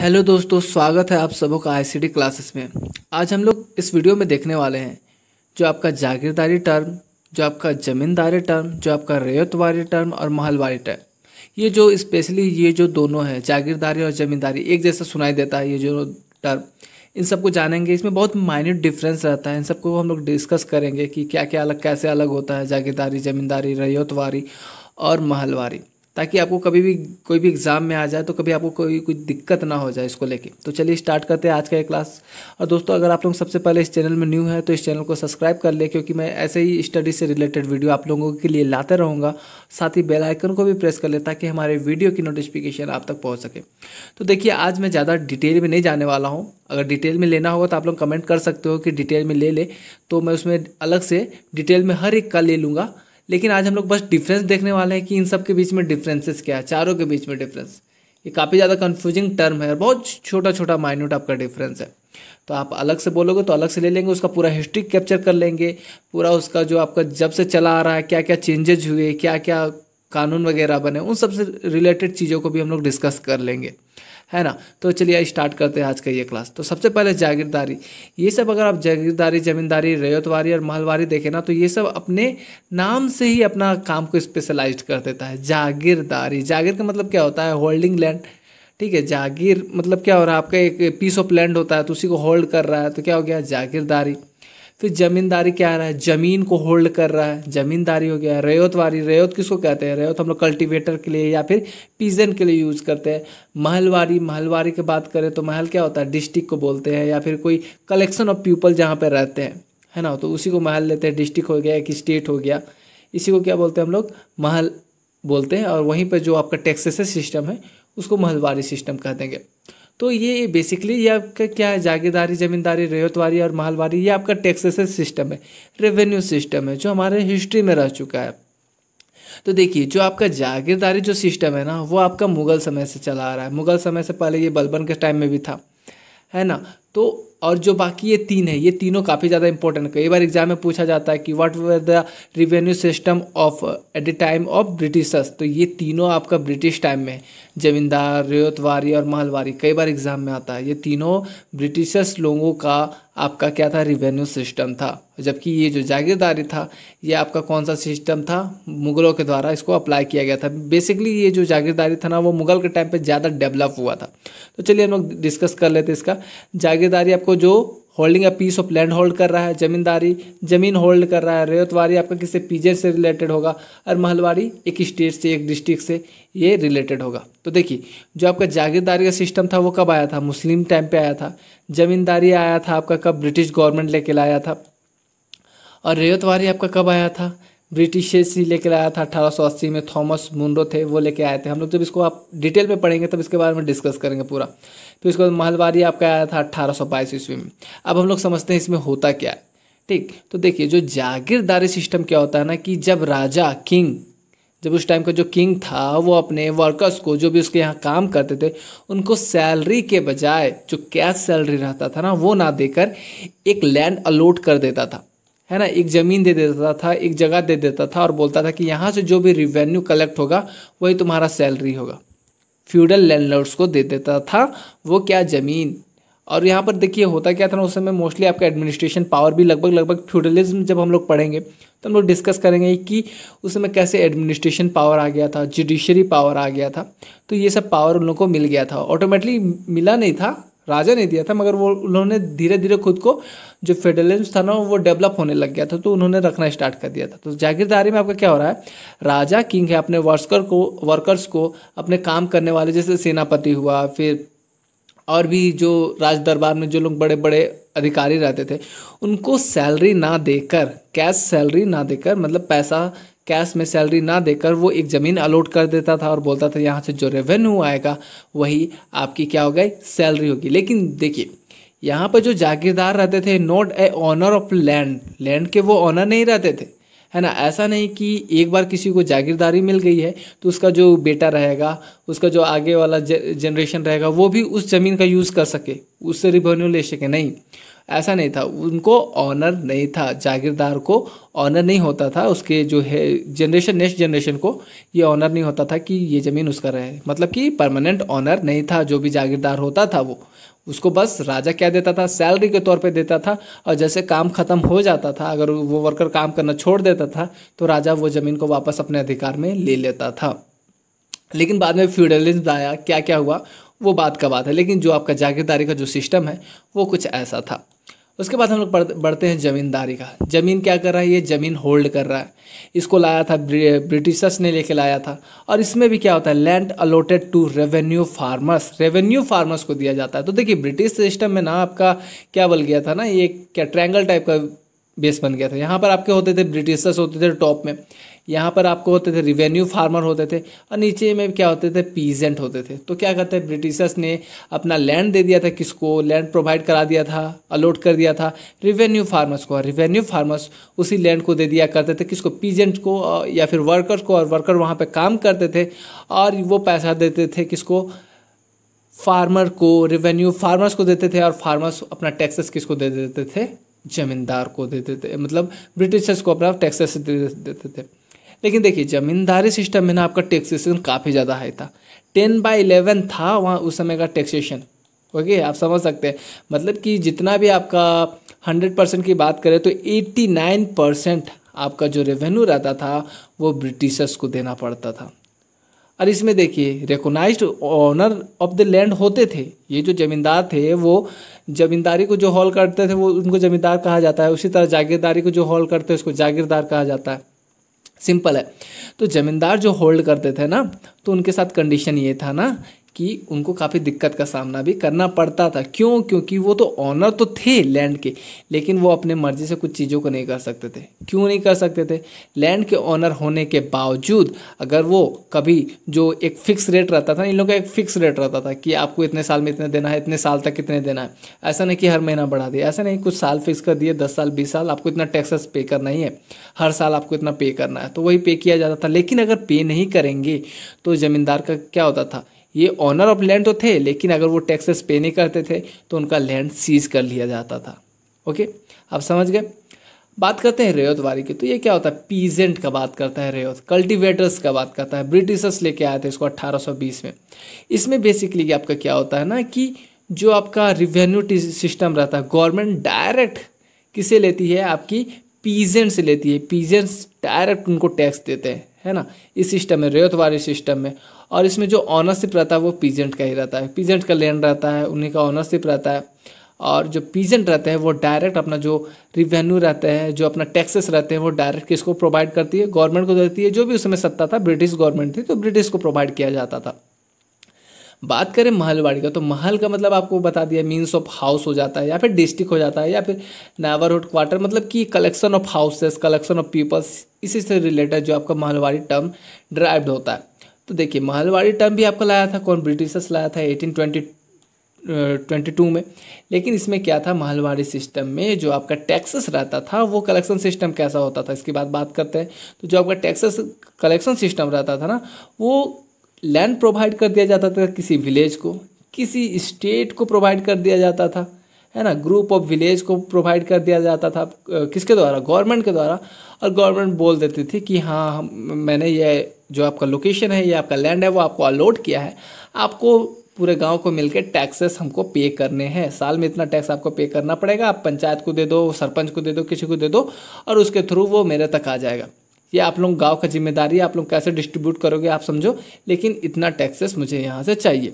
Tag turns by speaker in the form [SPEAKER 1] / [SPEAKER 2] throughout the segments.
[SPEAKER 1] hello दोस्तों स्वागत है आप सबों का आईसीडी क्लासेस में आज हम लोग इस वीडियो में देखने वाले हैं जो आपका जागीरदारी टर्म जो आपका ज़मींदारी टर्म जो आपका रेयतवारी टर्म और महलवारी टर्म ये जो स्पेशली ये जो दोनों है जागीरदारी और ज़मींदारी एक जैसा सुनाई देता है ये जो टर्म इन सबको जानेंगे इसमें बहुत माइन्यूट डिफरेंस रहता है इन सबको हम लोग डिस्कस करेंगे कि क्या क्या अलग कैसे अलग होता है जागीरदारी ज़मींदारी वारी और महलवारी ताकि आपको कभी भी कोई भी एग्ज़ाम में आ जाए तो कभी आपको कोई कोई दिक्कत ना हो जाए इसको लेके तो चलिए स्टार्ट करते हैं आज का ये क्लास और दोस्तों अगर आप लोग सबसे पहले इस चैनल में न्यू है तो इस चैनल को सब्सक्राइब कर ले क्योंकि मैं ऐसे ही स्टडी से रिलेटेड वीडियो आप लोगों के लिए लाते रहूँगा साथ ही बेलाइकन को भी प्रेस कर ले ताकि हमारे वीडियो की नोटिफिकेशन आप तक पहुँच सके तो देखिए आज मैं ज़्यादा डिटेल में नहीं जाने वाला हूँ अगर डिटेल में लेना होगा तो आप लोग कमेंट कर सकते हो कि डिटेल में ले ले तो मैं उसमें अलग से डिटेल में हर एक का ले लूँगा लेकिन आज हम लोग बस डिफरेंस देखने वाले हैं कि इन सब के बीच में डिफरेंसेस क्या है चारों के बीच में डिफरेंस ये काफ़ी ज़्यादा कन्फ्यूजिंग टर्म है और बहुत छोटा छोटा माइन्यूट आपका डिफरेंस है तो आप अलग से बोलोगे तो अलग से ले लेंगे उसका पूरा हिस्ट्री कैप्चर कर लेंगे पूरा उसका जो आपका जब से चला आ रहा है क्या क्या चेंजेज हुए क्या क्या कानून वगैरह बने उन सब से रिलेटेड चीज़ों को भी हम लोग डिस्कस कर लेंगे है ना तो चलिए स्टार्ट करते हैं आज का ये क्लास तो सबसे पहले जागीरदारी ये सब अगर आप जागीरदारी जमींदारी रेयतवारी और महलवारी देखें ना तो ये सब अपने नाम से ही अपना काम को स्पेशलाइज कर देता है जागीरदारी जागीर का मतलब क्या होता है होल्डिंग लैंड ठीक है जागीर मतलब क्या हो रहा है आपका एक पीस ऑफ लैंड होता है तो उसी को होल्ड कर रहा है तो क्या हो गया जागीरदारी फिर ज़मींदारी क्या आ रहा है ज़मीन को होल्ड कर रहा है ज़मींदारी हो गया वारी रेयत किसको कहते हैं रेयत हम लोग कल्टीवेटर के लिए या फिर पीजन के लिए यूज़ करते हैं महलवारी महलवारी की बात करें तो महल क्या होता है डिस्ट्रिक्ट को बोलते हैं या फिर कोई कलेक्शन ऑफ पीपल जहाँ पर रहते हैं है ना तो उसी को महल लेते हैं डिस्ट्रिक्ट हो गया एक स्टेट हो गया इसी को क्या बोलते हैं हम लोग महल बोलते हैं और वहीं पर जो आपका टैक्सेस सिस्टम है उसको महलवारी सिस्टम कह देंगे तो ये बेसिकली ये आपका क्या है जागीरदारी ज़मींदारी रेहतवारी और महलवारी ये आपका टैक्सेस सिस्टम है रेवेन्यू सिस्टम है जो हमारे हिस्ट्री में रह चुका है तो देखिए जो आपका जागीरदारी जो सिस्टम है ना वो आपका मुगल समय से चला आ रहा है मुगल समय से पहले ये बलबन के टाइम में भी था है ना तो और जो बाकी ये तीन है ये तीनों काफ़ी ज़्यादा इंपॉर्टेंट कई बार एग्जाम में पूछा जाता है कि what were the revenue system of at the time of Britishers तो ये तीनों आपका ब्रिटिश टाइम में जमींदार रेतवारी और महलवारी कई बार एग्जाम में आता है ये तीनों ब्रिटिशर्स लोगों का आपका क्या था रिवेन्यू सिस्टम था जबकि ये जो जागीरदारी था ये आपका कौन सा सिस्टम था मुगलों के द्वारा इसको अप्लाई किया गया था बेसिकली ये जो जागीरदारी था ना वो मुगल के टाइम पे ज़्यादा डेवलप हुआ था तो चलिए हम लोग डिस्कस कर लेते इसका जागीर जागीरदारी आपको जो होल्डिंग या पीस ऑफ लैंड होल्ड कर रहा है जमींदारी जमीन होल्ड कर रहा है रेतवारी आपका किसी पीजे से रिलेटेड होगा और महलवारी एक स्टेट से एक डिस्ट्रिक्ट से ये रिलेटेड होगा तो देखिए जो आपका जागीरदारी का सिस्टम था वो कब आया था मुस्लिम टाइम पे आया था जमींदारी आया था आपका कब ब्रिटिश गवर्नमेंट लेके लाया था और रेतवारी आपका कब आया था ब्रिटिश से लेके लाया था अठारह में थॉमस मुंडो थे वो लेके आए थे हम लोग जब इसको आप डिटेल में पढ़ेंगे तब इसके बारे में डिस्कस करेंगे पूरा फिर तो उसके बाद महलवारी आपका आया था अट्ठारह सौ बाईस ईस्वी में अब हम लोग समझते हैं इसमें होता क्या है ठीक तो देखिए जो जागीरदारी सिस्टम क्या होता है ना कि जब राजा किंग जब उस टाइम का जो किंग था वो अपने वर्कर्स को जो भी उसके यहाँ काम करते थे उनको सैलरी के बजाय जो कैश सैलरी रहता था ना वो ना देकर एक लैंड अलॉट कर देता था है ना एक ज़मीन दे देता था एक जगह दे देता था और बोलता था कि यहाँ से जो भी रिवेन्यू कलेक्ट होगा वही तुम्हारा सैलरी होगा फ्यूडल लैंडलॉर्ड्स को दे देता था वो क्या ज़मीन और यहाँ पर देखिए होता क्या था ना उस समय मोस्टली आपका एडमिनिस्ट्रेशन पावर भी लगभग लगभग फ्यूडलिज्म जब हम लोग पढ़ेंगे तो हम लोग डिस्कस करेंगे कि उस समय कैसे एडमिनिस्ट्रेशन पावर आ गया था जुडिशरी पावर आ गया था तो ये सब पावर उन लोगों को मिल गया था ऑटोमेटिकली मिला नहीं था राजा ने दिया था मगर वो उन्होंने धीरे धीरे खुद को जो फेडरलिज्म था ना वो डेवलप होने लग गया था तो उन्होंने रखना स्टार्ट कर दिया था तो जागीरदारी में आपका क्या हो रहा है राजा किंग है अपने वर्कर को वर्कर्स को अपने काम करने वाले जैसे सेनापति हुआ फिर और भी जो राज दरबार में जो लोग बड़े बड़े अधिकारी रहते थे उनको सैलरी ना देकर कैश सैलरी ना देकर मतलब पैसा कैश में सैलरी ना देकर वो एक ज़मीन अलॉट कर देता था और बोलता था यहाँ से जो रेवेन्यू आएगा वही आपकी क्या हो गई सैलरी होगी लेकिन देखिए यहाँ पर जो जागीरदार रहते थे not a owner of land land के वो ऑनर नहीं रहते थे है ना ऐसा नहीं कि एक बार किसी को जागीरदारी मिल गई है तो उसका जो बेटा रहेगा उसका जो आगे वाला जनरेशन रहेगा वो भी उस ज़मीन का यूज़ कर सके उससे रिवेन्यू ले सके नहीं ऐसा नहीं था उनको ऑनर नहीं था जागीरदार को ऑनर नहीं होता था उसके जो है जनरेशन नेक्स्ट जनरेशन को ये ऑनर नहीं होता था कि ये ज़मीन उसका रहे मतलब कि परमानेंट ऑनर नहीं था जो भी जागीरदार होता था वो उसको बस राजा क्या देता था सैलरी के तौर पे देता था और जैसे काम ख़त्म हो जाता था अगर वो वर्कर काम करना छोड़ देता था तो राजा वो ज़मीन को वापस अपने अधिकार में ले लेता था लेकिन बाद में फ्यूडलिज्म आया क्या क्या हुआ वो बात का बात है लेकिन जो आपका जागीरदारी का जो सिस्टम है वो कुछ ऐसा था उसके बाद हम लोग बढ़ते हैं ज़मींदारी का ज़मीन क्या कर रहा है ये ज़मीन होल्ड कर रहा है इसको लाया था ब्रिटिशर्स ने लेके लाया था और इसमें भी क्या होता है land allotted to revenue farmers revenue farmers को दिया जाता है तो देखिए ब्रिटिश सिस्टम में ना आपका क्या बल गया था ना ये क्या ट्रैंगल टाइप का बेस बन गया था यहाँ पर आपके होते थे ब्रिटिशर्स होते थे टॉप में यहाँ पर आपको होते थे रिवेन्यू फार्मर होते थे और नीचे में क्या होते थे पीजेंट होते थे तो क्या करते हैं ब्रिटिशर्स ने अपना लैंड दे दिया था किसको लैंड प्रोवाइड करा दिया था अलॉट कर दिया था रिवेन्यू फार्मर्स को रिवेन्यू फार्मर्स उसी लैंड को दे दिया करते थे किसको पीजेंट को या फिर वर्कर्स को और वर्कर वहाँ पर काम करते थे और वो पैसा देते थे किसको फार्मर को रिवेन्यू फार्मर्स को देते थे और फार्मर्स अपना टैक्सेस किसको दे देते थे जमींदार को देते थे मतलब ब्रिटिशर्स को अपना टैक्सेस दे देते थे लेकिन देखिए ज़मींदारी सिस्टम में ना आपका टैक्सेशन काफ़ी ज़्यादा हाई था टेन बाई इलेवन था वहाँ उस समय का टैक्सेशन ओके आप समझ सकते हैं मतलब कि जितना भी आपका हंड्रेड परसेंट की बात करें तो एट्टी नाइन परसेंट आपका जो रेवेन्यू रहता था वो ब्रिटिशर्स को देना पड़ता था और इसमें देखिए recognise owner of the land होते थे ये जो जमींदार थे वो जमींदारी को जो हॉल करते थे वो उनको जमींदार कहा जाता है उसी तरह जागीरदारी को जो हॉल करते हैं उसको जागीरदार कहा जाता है सिंपल है तो ज़मींदार जो होल्ड करते थे ना तो उनके साथ कंडीशन ये था ना कि उनको काफ़ी दिक्कत का सामना भी करना पड़ता था क्यों क्योंकि वो तो ऑनर तो थे लैंड के लेकिन वो अपने मर्जी से कुछ चीज़ों को नहीं कर सकते थे क्यों नहीं कर सकते थे लैंड के ऑनर होने के बावजूद अगर वो कभी जो एक फिक्स रेट रहता था इन लोगों का एक फिक्स रेट रहता था कि आपको इतने साल में इतना देना है इतने साल तक कितने देना है ऐसा नहीं कि हर महीना बढ़ा दिया ऐसा नहीं कुछ साल फिक्स कर दिए दस साल बीस साल आपको इतना टैक्सेस पे करना ही है हर साल आपको इतना पे करना है तो वही पे किया जाता था लेकिन अगर पे नहीं करेंगे तो ज़मींदार का क्या होता था ये ऑनर ऑफ लैंड तो थे लेकिन अगर वो टैक्सेस पे नहीं करते थे तो उनका लैंड सीज कर लिया जाता था ओके आप समझ गए बात करते हैं वारी की तो ये क्या होता है पीजेंट का बात करता है रेयत कल्टीवेटर्स का बात करता है ब्रिटिशर्स लेके आए थे इसको 1820 में इसमें बेसिकली आपका क्या होता है ना कि जो आपका रिवेन्यू सिस्टम रहता है गवर्नमेंट डायरेक्ट किसे लेती है आपकी पीजेंट से लेती है पीजेंट्स डायरेक्ट उनको टैक्स देते हैं है ना इस सिस्टम में वाले सिस्टम में और इसमें जो ऑनरशिप रहता है वो पीजेंट का ही रहता है पीजेंट का लैंड रहता है उन्हीं का ऑनरशिप रहता है और जो पीजेंट रहते हैं वो डायरेक्ट अपना जो रिवेन्यू रहते हैं जो अपना टैक्सेस रहते हैं वो डायरेक्ट किसको प्रोवाइड करती है गवर्नमेंट को देती है जो भी उसमें सत्ता था ब्रिटिश गवर्नमेंट थी तो ब्रिटिश को प्रोवाइड किया जाता था बात करें महलवाड़ी का तो महल का मतलब आपको बता दिया मीन्स ऑफ हाउस हो जाता है या फिर डिस्ट्रिक्ट हो जाता है या फिर नावरहुड क्वार्टर मतलब कि collection of houses collection of peoples इसी से रिलेटेड जो आपका महलवाड़ी टर्म ड्राइव होता है तो देखिए महलवाड़ी टर्म भी आपका लाया था कौन ब्रिटिशर्स लाया था एटीन ट्वेंटी ट्वेंटी टू में लेकिन इसमें क्या था महलवाड़ी सिस्टम में जो आपका टैक्सेस रहता था वो कलेक्शन सिस्टम कैसा होता था इसके बाद बात करते हैं तो जो आपका टैक्सेस कलेक्शन सिस्टम रहता था ना वो लैंड प्रोवाइड कर दिया जाता था किसी विलेज को किसी स्टेट को प्रोवाइड कर दिया जाता था है ना ग्रुप ऑफ विलेज को प्रोवाइड कर दिया जाता था किसके द्वारा गवर्नमेंट के द्वारा और गवर्नमेंट बोल देती थी कि हाँ मैंने ये जो आपका लोकेशन है ये आपका लैंड है वो आपको अलॉट किया है आपको पूरे गांव को मिलकर टैक्सेस हमको पे करने हैं साल में इतना टैक्स आपको पे करना पड़ेगा आप पंचायत को दे दो सरपंच को दे दो किसी को दे दो और उसके थ्रू वो मेरे तक आ जाएगा ये आप लोग गांव का जिम्मेदारी है आप लोग कैसे डिस्ट्रीब्यूट करोगे आप समझो लेकिन इतना टैक्सेस मुझे यहाँ से चाहिए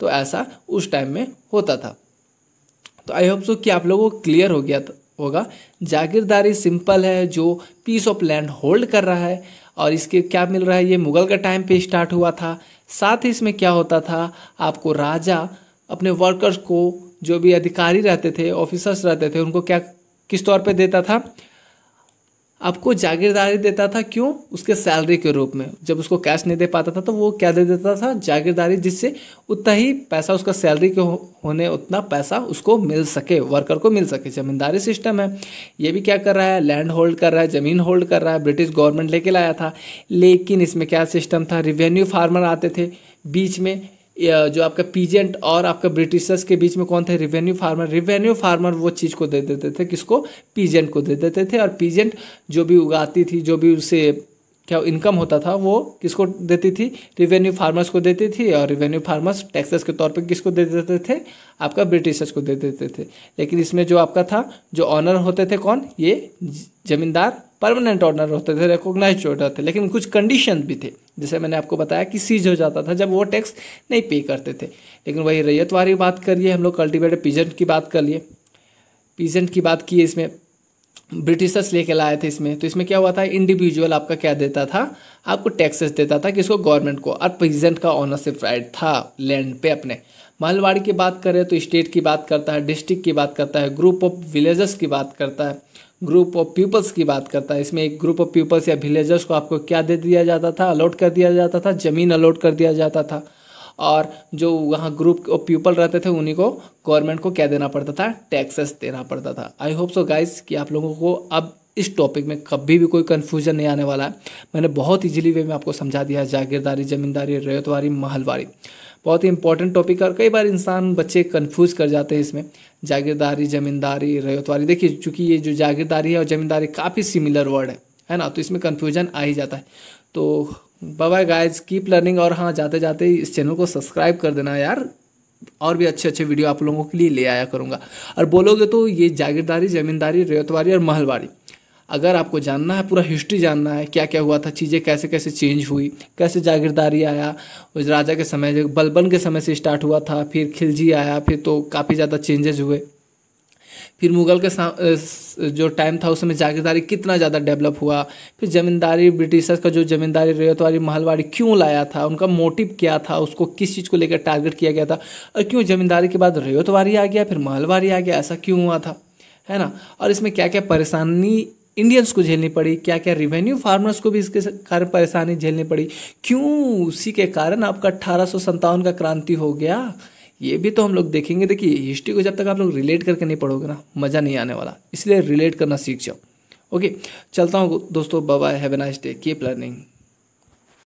[SPEAKER 1] तो ऐसा उस टाइम में होता था तो आई होप सो कि आप लोगों को क्लियर हो गया होगा जागीरदारी सिंपल है जो पीस ऑफ लैंड होल्ड कर रहा है और इसके क्या मिल रहा है ये मुगल का टाइम पे स्टार्ट हुआ था साथ ही इसमें क्या होता था आपको राजा अपने वर्कर्स को जो भी अधिकारी रहते थे ऑफिसर्स रहते थे उनको क्या किस तौर पे देता था आपको जागीरदारी देता था क्यों उसके सैलरी के रूप में जब उसको कैश नहीं दे पाता था तो वो क्या दे देता था जागीरदारी जिससे उतना ही पैसा उसका सैलरी के होने उतना पैसा उसको मिल सके वर्कर को मिल सके जमींदारी सिस्टम है ये भी क्या कर रहा है लैंड होल्ड कर रहा है ज़मीन होल्ड कर रहा है ब्रिटिश गवर्नमेंट लेके लाया था लेकिन इसमें क्या सिस्टम था रिवेन्यू फार्मर आते थे बीच में जो आपका पीजेंट और आपका ब्रिटिशर्स के बीच में कौन थे रिवेन्यू फार्मर रिवेन्यू फार्मर वो चीज़ को दे देते थे किसको पीजेंट को दे देते थे और पीजेंट जो भी उगाती थी जो भी उसे क्या इनकम होता था वो किसको देती थी रिवेन्यू फार्मर्स को देती थी और रिवेन्यू फार्मर्स टैक्सेस के तौर पे किसको दे देते थे आपका ब्रिटिशर्स को दे देते थे लेकिन इसमें जो आपका था जो ऑनर होते थे कौन ये जमींदार परमानेंट ऑनर होते थे रिकोगनाइज होते थे लेकिन कुछ कंडीशन भी थे जैसे मैंने आपको बताया कि सीज हो जाता था जब वो टैक्स नहीं पे करते थे लेकिन वही रैयत वाली बात करिए हम लोग कल्टिवेटर पीजेंट की बात कर लिए पीजेंट की बात की इसमें ब्रिटिशर्स लेके लाए थे इसमें तो इसमें क्या हुआ था इंडिविजुअल आपका क्या देता था आपको टैक्सेस देता था किसको गवर्नमेंट को और पीजेंट का ऑनरशिप राइट था लैंड पे अपने महलवाड़ी की बात करें तो स्टेट की बात करता है डिस्ट्रिक्ट की बात करता है ग्रुप ऑफ विलेजेस की बात करता है ग्रुप ऑफ पीपल्स की बात करता है इसमें एक ग्रुप ऑफ पीपल्स या विलेजर्स को आपको क्या दे दिया जाता था अलॉट कर दिया जाता था ज़मीन अलॉट कर दिया जाता था और जो वहाँ ग्रुप ऑफ पीपल रहते थे उन्हीं को गवर्नमेंट को क्या देना पड़ता था टैक्सेस देना पड़ता था आई होप सो गाइस कि आप लोगों को अब इस टॉपिक में कभी भी कोई कन्फ्यूजन नहीं आने वाला है मैंने बहुत इजीली वे में आपको समझा दिया है जागीरदारी ज़मींदारी रेतवारी महलवारी बहुत ही इंपॉर्टेंट टॉपिक है और कई बार इंसान बच्चे कन्फ्यूज़ कर जाते हैं इसमें जागीरदारी ज़मींदारी रैयतवारी देखिए चूंकि ये जो जागीरदारी है और ज़मींदारी काफ़ी सिमिलर वर्ड है है ना तो इसमें कन्फ्यूजन आ ही जाता है तो बाय गाइज कीप लर्निंग और हाँ जाते जाते इस चैनल को सब्सक्राइब कर देना यार और भी अच्छे अच्छे वीडियो आप लोगों के लिए ले आया करूँगा और बोलोगे तो ये जागीरदारी ज़मींदारी रैयतवारी और महलवारी अगर आपको जानना है पूरा हिस्ट्री जानना है क्या क्या हुआ था चीज़ें कैसे कैसे चेंज हुई कैसे जागीरदारी आया उस राजा के समय बलबन के समय से स्टार्ट हुआ था फिर खिलजी आया फिर तो काफ़ी ज़्यादा चेंजेज हुए फिर मुगल के जो टाइम था उसमें जागीरदारी कितना ज़्यादा डेवलप हुआ फिर ज़मींदारी ब्रिटिशर्स का जो ज़मींदारी रेतवारी महलवाड़ी क्यों लाया था उनका मोटिव क्या था उसको किस चीज़ को लेकर टारगेट किया गया था और क्यों ज़मींदारी के बाद रेतवारी आ गया फिर महलवारी आ गया ऐसा क्यों हुआ था है ना और इसमें क्या क्या परेशानी इंडियंस को झेलनी पड़ी क्या क्या रिवेन्यू फार्मर्स को भी इसके कारण परेशानी झेलनी पड़ी क्यों उसी के कारण आपका अट्ठारह का क्रांति हो गया ये भी तो हम लोग देखेंगे देखिए हिस्ट्री को जब तक आप लोग रिलेट करके नहीं पढ़ोगे ना मज़ा नहीं आने वाला इसलिए रिलेट करना सीख जाओ ओके चलता हूँ दोस्तों bye have a nice day keep learning